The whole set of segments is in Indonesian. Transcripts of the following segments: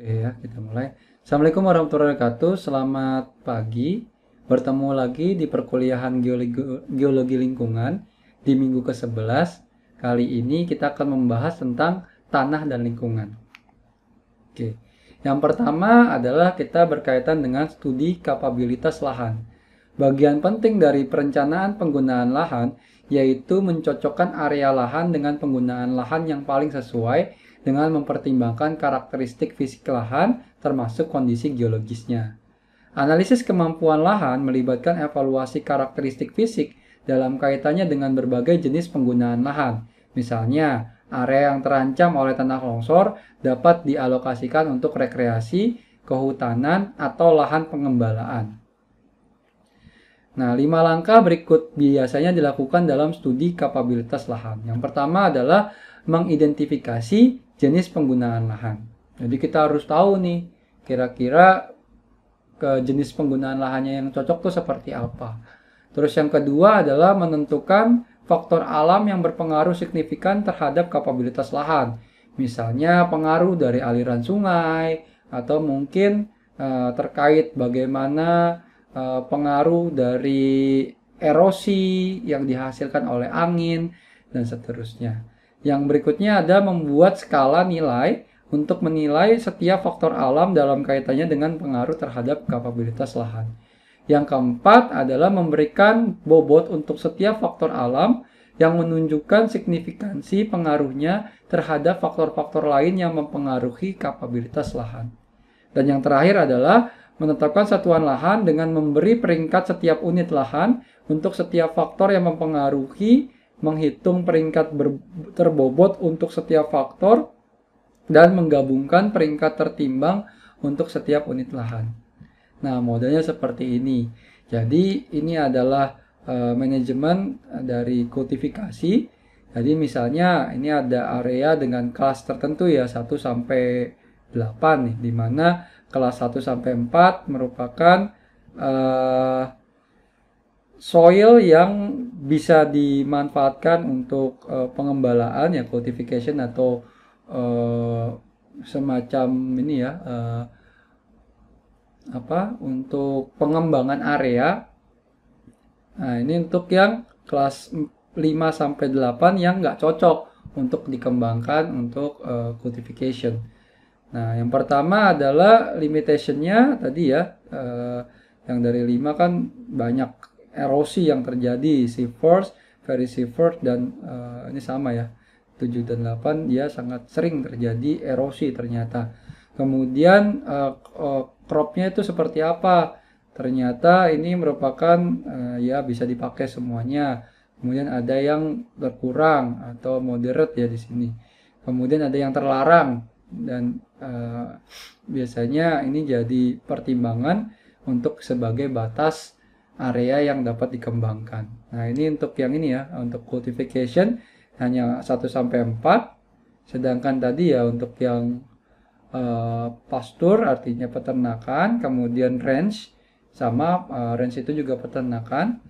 Oke ya, kita mulai. Assalamualaikum warahmatullahi wabarakatuh. Selamat pagi. Bertemu lagi di perkuliahan Geologi, Geologi Lingkungan di minggu ke-11. Kali ini kita akan membahas tentang tanah dan lingkungan. Oke. Yang pertama adalah kita berkaitan dengan studi kapabilitas lahan. Bagian penting dari perencanaan penggunaan lahan yaitu mencocokkan area lahan dengan penggunaan lahan yang paling sesuai dengan mempertimbangkan karakteristik fisik lahan termasuk kondisi geologisnya. Analisis kemampuan lahan melibatkan evaluasi karakteristik fisik dalam kaitannya dengan berbagai jenis penggunaan lahan. Misalnya, area yang terancam oleh tanah longsor dapat dialokasikan untuk rekreasi, kehutanan, atau lahan pengembalaan. Nah, lima langkah berikut biasanya dilakukan dalam studi kapabilitas lahan. Yang pertama adalah mengidentifikasi jenis penggunaan lahan. Jadi kita harus tahu nih kira-kira ke jenis penggunaan lahannya yang cocok tuh seperti apa. Terus yang kedua adalah menentukan faktor alam yang berpengaruh signifikan terhadap kapabilitas lahan. Misalnya pengaruh dari aliran sungai atau mungkin uh, terkait bagaimana uh, pengaruh dari erosi yang dihasilkan oleh angin dan seterusnya. Yang berikutnya ada membuat skala nilai untuk menilai setiap faktor alam dalam kaitannya dengan pengaruh terhadap kapabilitas lahan. Yang keempat adalah memberikan bobot untuk setiap faktor alam yang menunjukkan signifikansi pengaruhnya terhadap faktor-faktor lain yang mempengaruhi kapabilitas lahan. Dan yang terakhir adalah menetapkan satuan lahan dengan memberi peringkat setiap unit lahan untuk setiap faktor yang mempengaruhi menghitung peringkat terbobot untuk setiap faktor, dan menggabungkan peringkat tertimbang untuk setiap unit lahan. Nah, modelnya seperti ini. Jadi, ini adalah uh, manajemen dari kultifikasi. Jadi, misalnya ini ada area dengan kelas tertentu ya, 1 sampai 8 nih, di mana kelas 1 sampai 4 merupakan uh, soil yang bisa dimanfaatkan untuk uh, pengembalaan ya cultivation atau uh, semacam ini ya uh, apa untuk pengembangan area. Nah, ini untuk yang kelas 5 sampai 8 yang nggak cocok untuk dikembangkan untuk uh, cultivation. Nah, yang pertama adalah limitationnya tadi ya, uh, yang dari 5 kan banyak erosi yang terjadi very ferrisievers dan uh, ini sama ya 7 dan 8 dia sangat sering terjadi erosi ternyata. Kemudian uh, uh, cropnya itu seperti apa? Ternyata ini merupakan uh, ya bisa dipakai semuanya. Kemudian ada yang berkurang atau moderate ya di sini. Kemudian ada yang terlarang dan uh, biasanya ini jadi pertimbangan untuk sebagai batas area yang dapat dikembangkan. Nah, ini untuk yang ini ya, untuk cultivation hanya 1 sampai 4. Sedangkan tadi ya untuk yang uh, pastur artinya peternakan, kemudian range sama uh, eh, range itu juga peternakan,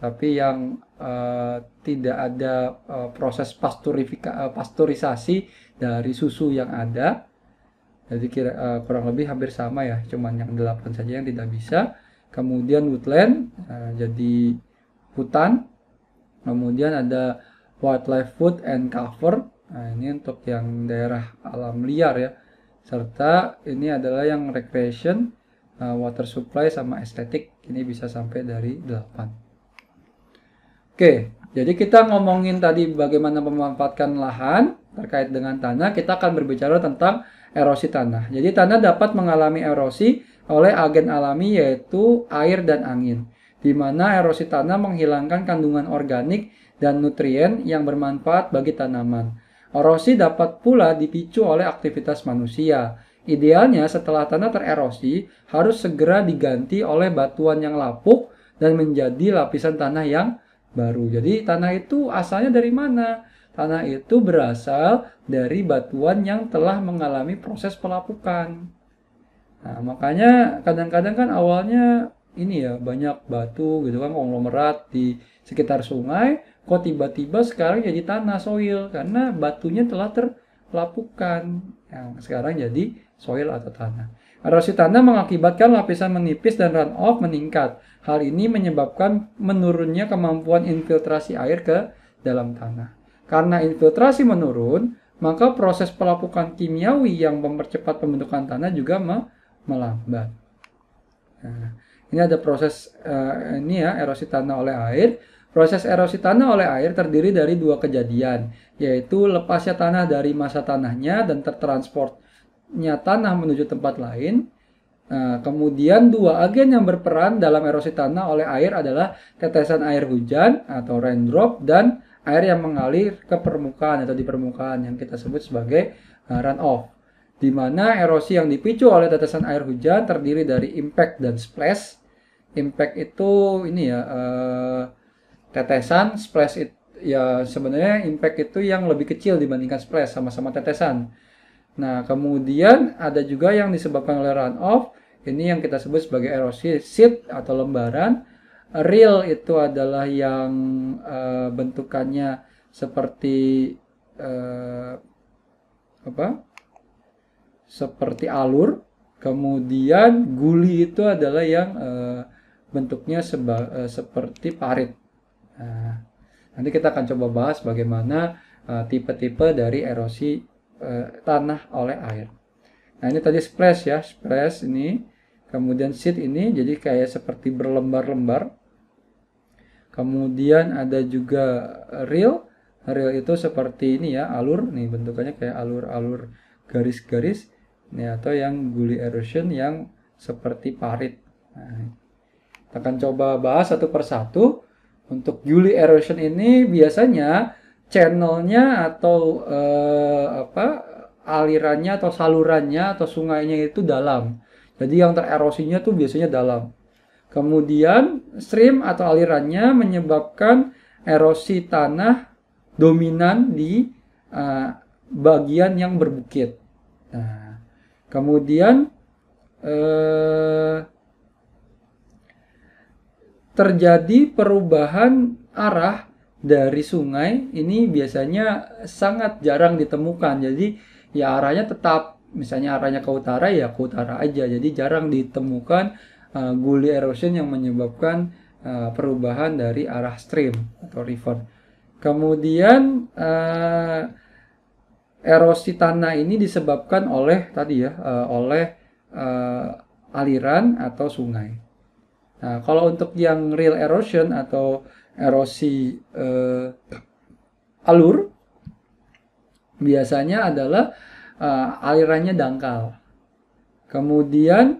tapi yang uh, tidak ada uh, proses pasturifika, uh, pasturisasi dari susu yang ada. Jadi kira, uh, kurang lebih hampir sama ya, cuman yang 8 saja yang tidak bisa kemudian woodland uh, jadi hutan kemudian ada wildlife food and cover nah ini untuk yang daerah alam liar ya serta ini adalah yang recreation uh, water supply sama estetik ini bisa sampai dari 8 oke jadi kita ngomongin tadi bagaimana memanfaatkan lahan terkait dengan tanah kita akan berbicara tentang erosi tanah jadi tanah dapat mengalami erosi oleh agen alami yaitu air dan angin, di mana erosi tanah menghilangkan kandungan organik dan nutrien yang bermanfaat bagi tanaman. Erosi dapat pula dipicu oleh aktivitas manusia. Idealnya setelah tanah tererosi harus segera diganti oleh batuan yang lapuk dan menjadi lapisan tanah yang baru. Jadi tanah itu asalnya dari mana? Tanah itu berasal dari batuan yang telah mengalami proses pelapukan. Nah, makanya kadang-kadang kan awalnya ini ya banyak batu gitu kan konglomerat di sekitar sungai kok tiba-tiba sekarang jadi tanah soil karena batunya telah terlapukan yang sekarang jadi soil atau tanah erosi tanah mengakibatkan lapisan menipis dan run off meningkat hal ini menyebabkan menurunnya kemampuan infiltrasi air ke dalam tanah karena infiltrasi menurun maka proses pelapukan kimiawi yang mempercepat pembentukan tanah juga menurun melambat. Nah, ini ada proses uh, ini ya erosi tanah oleh air. Proses erosi tanah oleh air terdiri dari dua kejadian, yaitu lepasnya tanah dari masa tanahnya dan tertransportnya tanah menuju tempat lain. Nah, kemudian dua agen yang berperan dalam erosi tanah oleh air adalah tetesan air hujan atau raindrop dan air yang mengalir ke permukaan atau di permukaan yang kita sebut sebagai eh, runoff di mana erosi yang dipicu oleh tetesan air hujan terdiri dari impact dan splash. Impact itu ini ya uh, tetesan, splash itu ya sebenarnya impact itu yang lebih kecil dibandingkan splash sama-sama tetesan. Nah, kemudian ada juga yang disebabkan oleh run off Ini yang kita sebut sebagai erosi sheet atau lembaran. Real itu adalah yang uh, bentukannya seperti uh, apa? seperti alur. Kemudian guli itu adalah yang eh, bentuknya seba, eh, seperti parit. Nah, nanti kita akan coba bahas bagaimana eh, tipe-tipe dari erosi tanah oleh air. Nah ini tadi splash ya, splash ini. Kemudian seed ini jadi kayak seperti berlembar-lembar. Kemudian ada juga reel. Reel itu seperti ini ya, alur. Nih bentukannya kayak alur-alur garis-garis ini ya, atau yang gully erosion yang seperti parit. Nah, kita akan coba bahas satu persatu. Untuk gully erosion ini biasanya channelnya atau eh, apa alirannya atau salurannya atau sungainya itu dalam. Jadi yang tererosinya tuh biasanya dalam. Kemudian stream atau alirannya menyebabkan erosi tanah dominan di uh, bagian yang berbukit. Nah, Kemudian eh, terjadi perubahan arah dari sungai ini biasanya sangat jarang ditemukan. Jadi ya arahnya tetap misalnya arahnya ke utara ya ke utara aja. Jadi jarang ditemukan uh, erosion yang menyebabkan eh, perubahan dari arah stream atau river. Kemudian erosi tanah ini disebabkan oleh tadi ya eh, oleh eh, aliran atau sungai. Nah, kalau untuk yang real erosion atau erosi uh, alur biasanya adalah uh, alirannya dangkal. Kemudian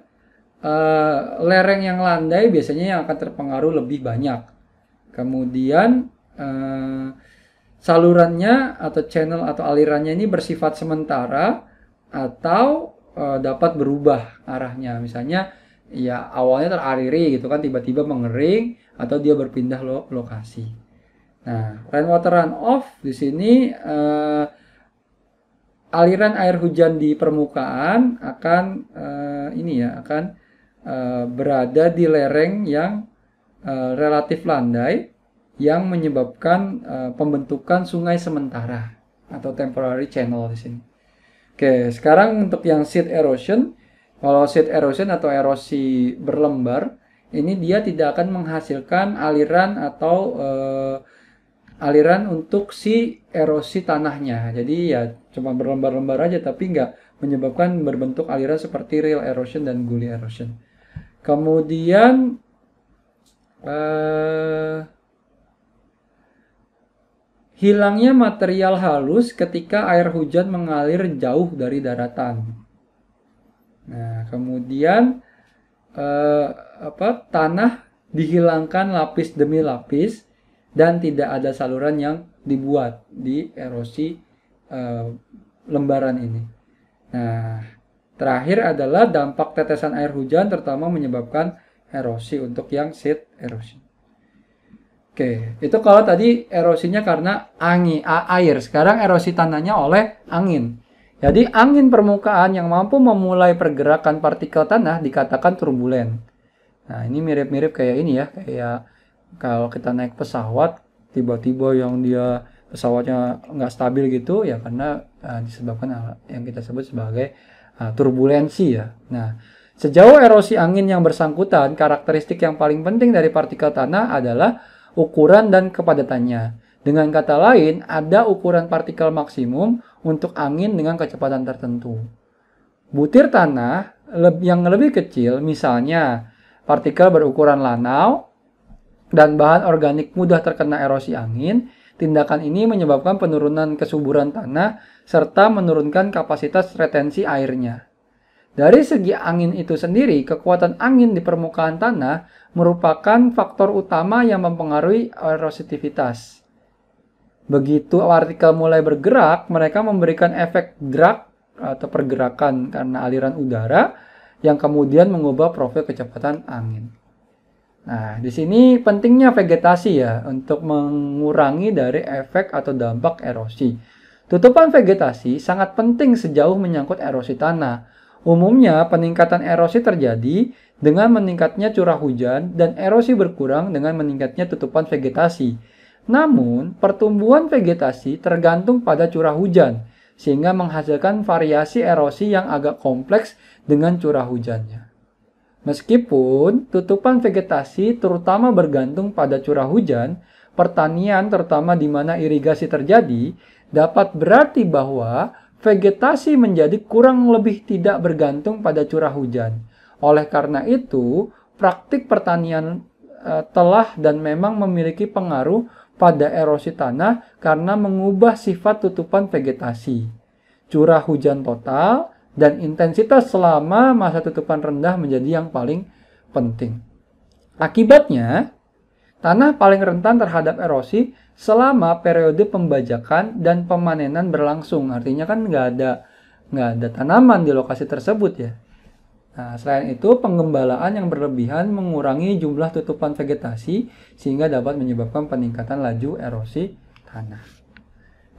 uh, lereng yang landai biasanya yang akan terpengaruh lebih banyak. Kemudian uh, salurannya atau channel atau alirannya ini bersifat sementara atau e, dapat berubah arahnya. Misalnya ya awalnya teraliri gitu kan tiba-tiba mengering atau dia berpindah lo lokasi. Nah, rainwater run off di sini e, aliran air hujan di permukaan akan e, ini ya akan e, berada di lereng yang e, relatif landai yang menyebabkan uh, pembentukan sungai sementara atau temporary channel di sini. Oke, sekarang untuk yang seed erosion, kalau seed erosion atau erosi berlembar, ini dia tidak akan menghasilkan aliran atau uh, aliran untuk si erosi tanahnya. Jadi ya cuma berlembar-lembar aja tapi nggak menyebabkan berbentuk aliran seperti real erosion dan gully erosion. Kemudian uh, Hilangnya material halus ketika air hujan mengalir jauh dari daratan. Nah, kemudian eh, apa tanah dihilangkan lapis demi lapis dan tidak ada saluran yang dibuat di erosi eh, lembaran ini. Nah, terakhir adalah dampak tetesan air hujan terutama menyebabkan erosi untuk yang seed erosi. Oke, itu kalau tadi erosinya karena angin, air. Sekarang erosi tanahnya oleh angin. Jadi angin permukaan yang mampu memulai pergerakan partikel tanah dikatakan turbulen. Nah, ini mirip-mirip kayak ini ya, kayak kalau kita naik pesawat, tiba-tiba yang dia pesawatnya nggak stabil gitu, ya karena uh, disebabkan yang kita sebut sebagai uh, turbulensi ya. Nah, sejauh erosi angin yang bersangkutan, karakteristik yang paling penting dari partikel tanah adalah ukuran dan kepadatannya. Dengan kata lain, ada ukuran partikel maksimum untuk angin dengan kecepatan tertentu. Butir tanah yang lebih kecil, misalnya partikel berukuran lanau dan bahan organik mudah terkena erosi angin, tindakan ini menyebabkan penurunan kesuburan tanah serta menurunkan kapasitas retensi airnya. Dari segi angin itu sendiri, kekuatan angin di permukaan tanah merupakan faktor utama yang mempengaruhi erositivitas. Begitu partikel mulai bergerak, mereka memberikan efek drag atau pergerakan karena aliran udara yang kemudian mengubah profil kecepatan angin. Nah, di sini pentingnya vegetasi ya untuk mengurangi dari efek atau dampak erosi. Tutupan vegetasi sangat penting sejauh menyangkut erosi tanah Umumnya, peningkatan erosi terjadi dengan meningkatnya curah hujan dan erosi berkurang dengan meningkatnya tutupan vegetasi. Namun, pertumbuhan vegetasi tergantung pada curah hujan, sehingga menghasilkan variasi erosi yang agak kompleks dengan curah hujannya. Meskipun tutupan vegetasi terutama bergantung pada curah hujan, pertanian terutama di mana irigasi terjadi dapat berarti bahwa vegetasi menjadi kurang lebih tidak bergantung pada curah hujan. Oleh karena itu, praktik pertanian e, telah dan memang memiliki pengaruh pada erosi tanah karena mengubah sifat tutupan vegetasi. Curah hujan total dan intensitas selama masa tutupan rendah menjadi yang paling penting. Akibatnya, tanah paling rentan terhadap erosi selama periode pembajakan dan pemanenan berlangsung. Artinya kan nggak ada nggak ada tanaman di lokasi tersebut ya. Nah, selain itu penggembalaan yang berlebihan mengurangi jumlah tutupan vegetasi sehingga dapat menyebabkan peningkatan laju erosi tanah.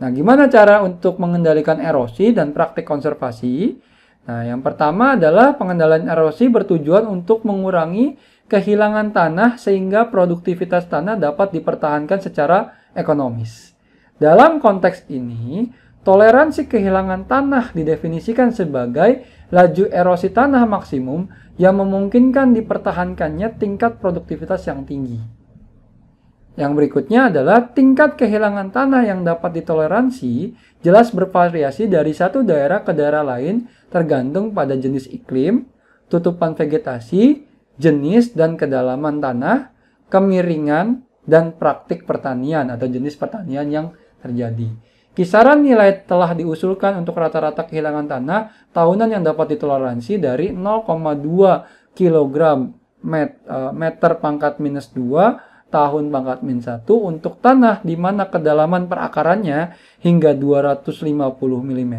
Nah, gimana cara untuk mengendalikan erosi dan praktik konservasi? Nah, yang pertama adalah pengendalian erosi bertujuan untuk mengurangi kehilangan tanah sehingga produktivitas tanah dapat dipertahankan secara ekonomis. Dalam konteks ini, toleransi kehilangan tanah didefinisikan sebagai laju erosi tanah maksimum yang memungkinkan dipertahankannya tingkat produktivitas yang tinggi. Yang berikutnya adalah tingkat kehilangan tanah yang dapat ditoleransi jelas bervariasi dari satu daerah ke daerah lain tergantung pada jenis iklim, tutupan vegetasi, jenis dan kedalaman tanah, kemiringan, dan praktik pertanian atau jenis pertanian yang terjadi. Kisaran nilai telah diusulkan untuk rata-rata kehilangan tanah tahunan yang dapat ditoleransi dari 0,2 kg met, e, meter pangkat minus 2 tahun pangkat minus 1 untuk tanah di mana kedalaman perakarannya hingga 250 mm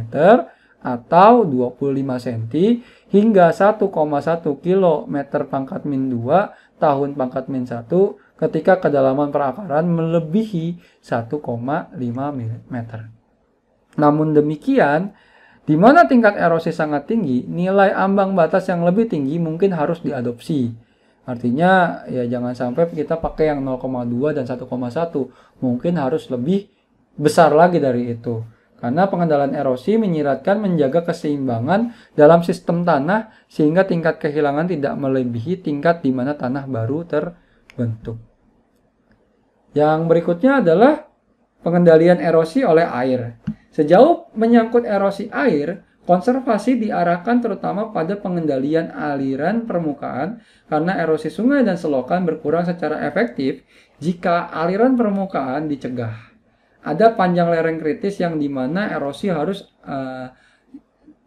atau 25 cm hingga 1,1 km pangkat minus 2 tahun pangkat minus 1 ketika kedalaman perakaran melebihi 1,5 mm. Namun demikian, di mana tingkat erosi sangat tinggi, nilai ambang batas yang lebih tinggi mungkin harus diadopsi. Artinya ya jangan sampai kita pakai yang 0,2 dan 1,1. Mungkin harus lebih besar lagi dari itu. Karena pengendalian erosi menyiratkan menjaga keseimbangan dalam sistem tanah sehingga tingkat kehilangan tidak melebihi tingkat di mana tanah baru terbentuk. Yang berikutnya adalah pengendalian erosi oleh air. Sejauh menyangkut erosi air, konservasi diarahkan terutama pada pengendalian aliran permukaan karena erosi sungai dan selokan berkurang secara efektif jika aliran permukaan dicegah. Ada panjang lereng kritis yang dimana erosi harus uh,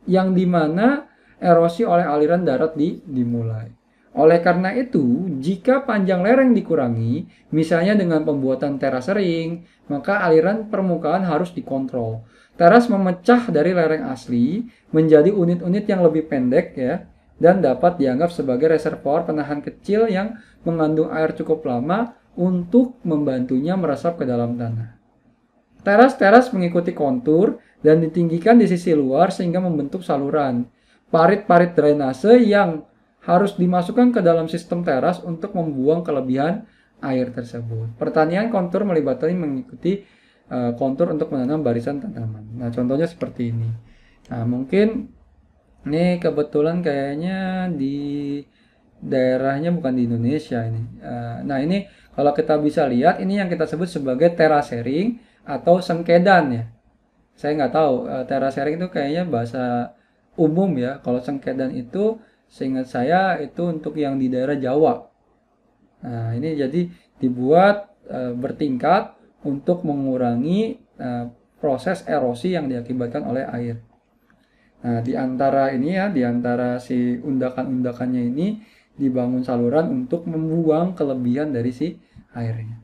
yang dimana erosi oleh aliran darat di, dimulai. Oleh karena itu, jika panjang lereng dikurangi, misalnya dengan pembuatan teras sering, maka aliran permukaan harus dikontrol. Teras memecah dari lereng asli menjadi unit-unit yang lebih pendek ya, dan dapat dianggap sebagai reservoir penahan kecil yang mengandung air cukup lama untuk membantunya meresap ke dalam tanah. Teras-teras mengikuti kontur dan ditinggikan di sisi luar sehingga membentuk saluran. Parit-parit drainase yang harus dimasukkan ke dalam sistem teras untuk membuang kelebihan air tersebut. Pertanian kontur melibatkan mengikuti uh, kontur untuk menanam barisan tanaman. Nah, contohnya seperti ini. Nah, mungkin ini kebetulan kayaknya di daerahnya bukan di Indonesia ini. Uh, nah, ini kalau kita bisa lihat ini yang kita sebut sebagai terasering atau sengkedan ya. Saya nggak tahu uh, terasering itu kayaknya bahasa umum ya. Kalau sengkedan itu Seingat saya itu untuk yang di daerah Jawa. Nah, ini jadi dibuat e, bertingkat untuk mengurangi e, proses erosi yang diakibatkan oleh air. Nah, di antara ini ya, di antara si undakan-undakannya ini dibangun saluran untuk membuang kelebihan dari si airnya.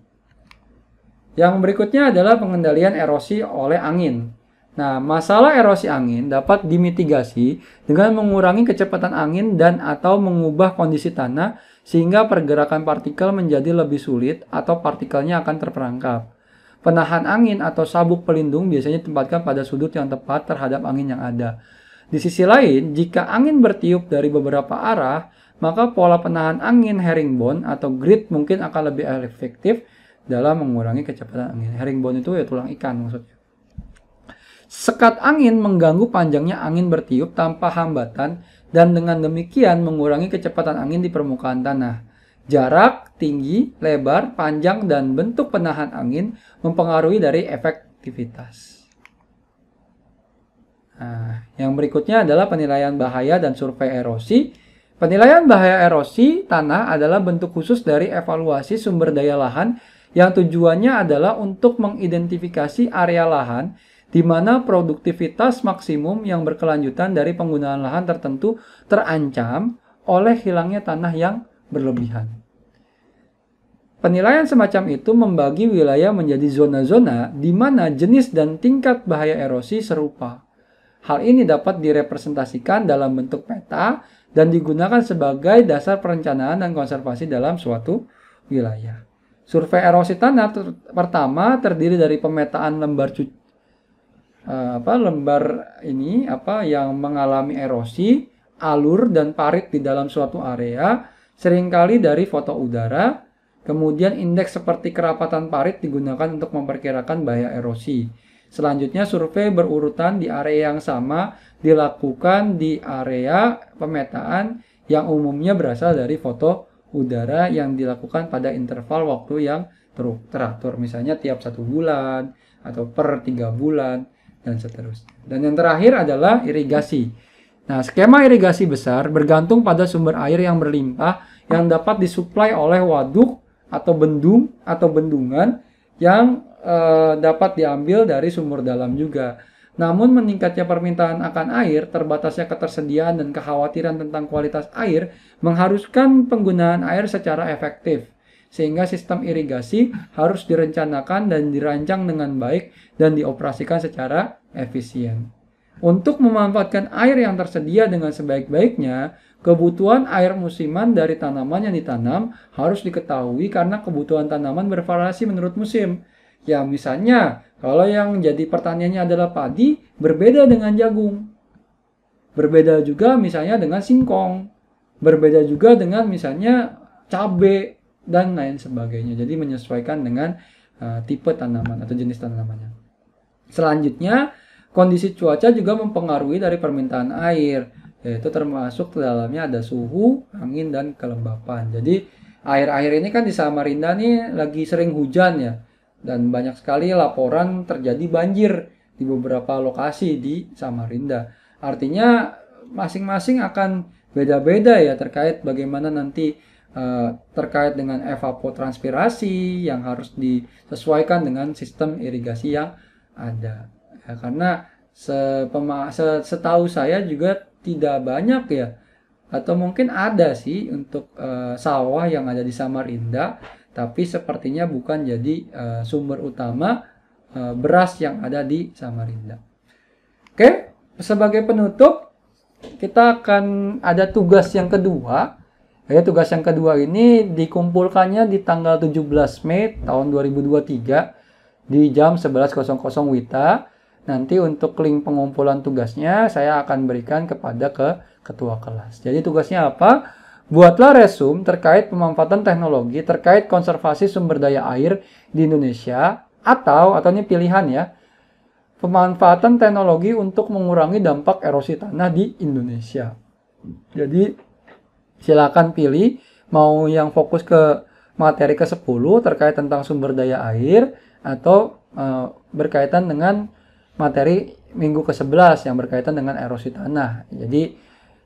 Yang berikutnya adalah pengendalian erosi oleh angin. Nah, masalah erosi angin dapat dimitigasi dengan mengurangi kecepatan angin dan atau mengubah kondisi tanah sehingga pergerakan partikel menjadi lebih sulit atau partikelnya akan terperangkap. Penahan angin atau sabuk pelindung biasanya ditempatkan pada sudut yang tepat terhadap angin yang ada. Di sisi lain, jika angin bertiup dari beberapa arah, maka pola penahan angin herringbone atau grid mungkin akan lebih efektif dalam mengurangi kecepatan angin. Herringbone itu ya tulang ikan maksudnya. Sekat angin mengganggu panjangnya angin bertiup tanpa hambatan dan dengan demikian mengurangi kecepatan angin di permukaan tanah. Jarak, tinggi, lebar, panjang, dan bentuk penahan angin mempengaruhi dari efektivitas. Nah, yang berikutnya adalah penilaian bahaya dan survei erosi. Penilaian bahaya erosi tanah adalah bentuk khusus dari evaluasi sumber daya lahan yang tujuannya adalah untuk mengidentifikasi area lahan di mana produktivitas maksimum yang berkelanjutan dari penggunaan lahan tertentu terancam oleh hilangnya tanah yang berlebihan. Penilaian semacam itu membagi wilayah menjadi zona-zona di mana jenis dan tingkat bahaya erosi serupa. Hal ini dapat direpresentasikan dalam bentuk peta dan digunakan sebagai dasar perencanaan dan konservasi dalam suatu wilayah. Survei erosi tanah ter pertama terdiri dari pemetaan lembar Eh, apa lembar ini apa yang mengalami erosi, alur dan parit di dalam suatu area seringkali dari foto udara. Kemudian indeks seperti kerapatan parit digunakan untuk memperkirakan bahaya erosi. Selanjutnya survei berurutan di area yang sama dilakukan di area pemetaan yang umumnya berasal dari foto udara yang dilakukan pada interval waktu yang teratur misalnya tiap satu bulan atau per tiga bulan dan seterusnya. Dan yang terakhir adalah irigasi. Nah, skema irigasi besar bergantung pada sumber air yang berlimpah yang dapat disuplai oleh waduk atau bendung atau bendungan yang e, dapat diambil dari sumur dalam juga. Namun meningkatnya permintaan akan air, terbatasnya ketersediaan dan kekhawatiran tentang kualitas air mengharuskan penggunaan air secara efektif sehingga sistem irigasi harus direncanakan dan dirancang dengan baik dan dioperasikan secara efisien. Untuk memanfaatkan air yang tersedia dengan sebaik-baiknya, kebutuhan air musiman dari tanaman yang ditanam harus diketahui karena kebutuhan tanaman bervariasi menurut musim. Ya, misalnya kalau yang jadi pertanyaannya adalah padi, berbeda dengan jagung. Berbeda juga misalnya dengan singkong. Berbeda juga dengan misalnya cabai dan lain sebagainya. Jadi menyesuaikan dengan uh, tipe tanaman atau jenis tanamannya. Selanjutnya, kondisi cuaca juga mempengaruhi dari permintaan air, yaitu termasuk dalamnya ada suhu, angin dan kelembapan. Jadi air-air ini kan di Samarinda nih lagi sering hujan ya dan banyak sekali laporan terjadi banjir di beberapa lokasi di Samarinda. Artinya masing-masing akan beda-beda ya terkait bagaimana nanti Eh, terkait dengan evapotranspirasi yang harus disesuaikan dengan sistem irigasi yang ada. Ya, karena sepema, setahu saya juga tidak banyak ya atau mungkin ada sih untuk uh, sawah yang ada di Samarinda tapi sepertinya bukan jadi uh, sumber utama uh, beras yang ada di Samarinda. Oke, sebagai penutup kita akan ada tugas yang kedua jadi tugas yang kedua ini dikumpulkannya di tanggal 17 Mei tahun 2023 di jam 11.00 WITA. Nanti untuk link pengumpulan tugasnya saya akan berikan kepada ke ketua kelas. Jadi tugasnya apa? Buatlah resum terkait pemanfaatan teknologi terkait konservasi sumber daya air di Indonesia atau atau ini pilihan ya. Pemanfaatan teknologi untuk mengurangi dampak erosi tanah di Indonesia. Jadi Silakan pilih mau yang fokus ke materi ke-10 terkait tentang sumber daya air atau e, berkaitan dengan materi minggu ke-11 yang berkaitan dengan erosi tanah. Jadi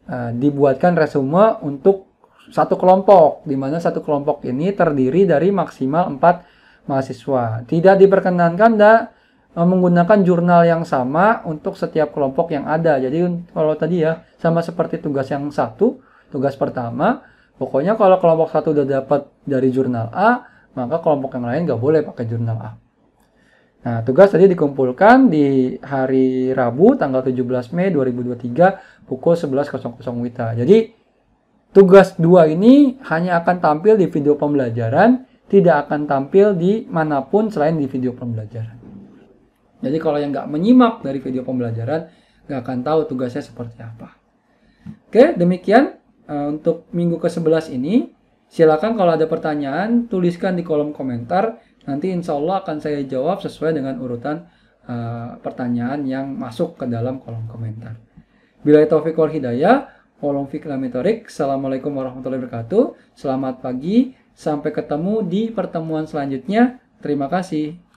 e, dibuatkan resume untuk satu kelompok di mana satu kelompok ini terdiri dari maksimal 4 mahasiswa. Tidak diperkenankan da, eh, menggunakan jurnal yang sama untuk setiap kelompok yang ada. Jadi kalau tadi ya sama seperti tugas yang satu tugas pertama pokoknya kalau kelompok satu udah dapat dari jurnal A maka kelompok yang lain nggak boleh pakai jurnal A nah tugas tadi dikumpulkan di hari Rabu tanggal 17 Mei 2023 pukul 11.00 WITA jadi tugas dua ini hanya akan tampil di video pembelajaran tidak akan tampil di manapun selain di video pembelajaran jadi kalau yang nggak menyimak dari video pembelajaran nggak akan tahu tugasnya seperti apa. Oke, demikian uh, untuk minggu ke-11 ini. Silakan kalau ada pertanyaan, tuliskan di kolom komentar. Nanti insya Allah akan saya jawab sesuai dengan urutan uh, pertanyaan yang masuk ke dalam kolom komentar. Bila taufiq wal hidayah, Kolom Fikra Metorik. Assalamualaikum warahmatullahi wabarakatuh. Selamat pagi. Sampai ketemu di pertemuan selanjutnya. Terima kasih.